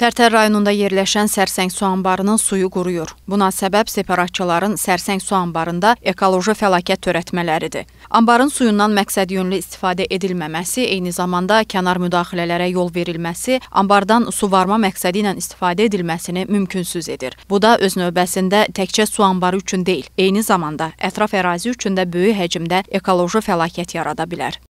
Tərtər rayonunda yerləşən Sərsəng su anbarının suyu quruyur. Buna səbəb separatçıların Sərsəng su anbarında ekoloji fəlakət törətmələridir. Anbarın suyundan məqsəd yönlü istifadə edilməməsi, eyni zamanda kənar müdaxilələrə yol verilməsi, anbardan su varma məqsədi ilə istifadə edilməsini mümkünsüz edir. Bu da öz növbəsində təkcə su anbarı üçün deyil, eyni zamanda ətraf ərazi üçün də böyük həcmdə ekoloji fəlakət yarada bilər.